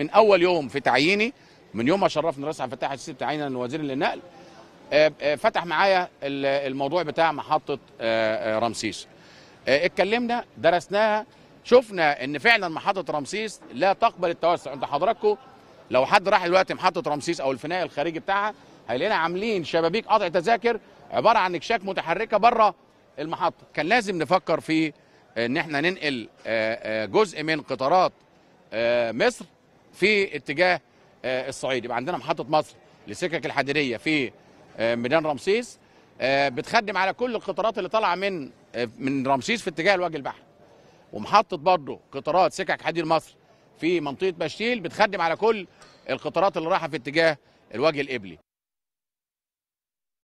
من اول يوم في تعييني من يوم ما شرفني رئيس عبد الفتاح السيسي تعيينا وزير للنقل آه، آه، فتح معايا الموضوع بتاع محطه آه، رمسيس اتكلمنا درسناها شفنا ان فعلا محطه رمسيس لا تقبل التوسع انت حضراتكم لو حد راح دلوقتي محطه رمسيس او الفناء الخارجي بتاعها هيلاقينا عاملين شبابيك قطع تذاكر عباره عن اكشاك متحركه بره المحطه كان لازم نفكر في ان احنا ننقل جزء من قطارات مصر في اتجاه آه، الصعيد يبقى عندنا محطه مصر للسكك الحديديه في آه، ميدان رمسيس آه، بتخدم على كل القطارات اللي طالعه من من رمسيس في اتجاه الوجه البحري ومحطه برضه قطارات سكك حديد مصر في منطقه بشتيل بتخدم على كل القطارات اللي رايحه في اتجاه الوجه القبلي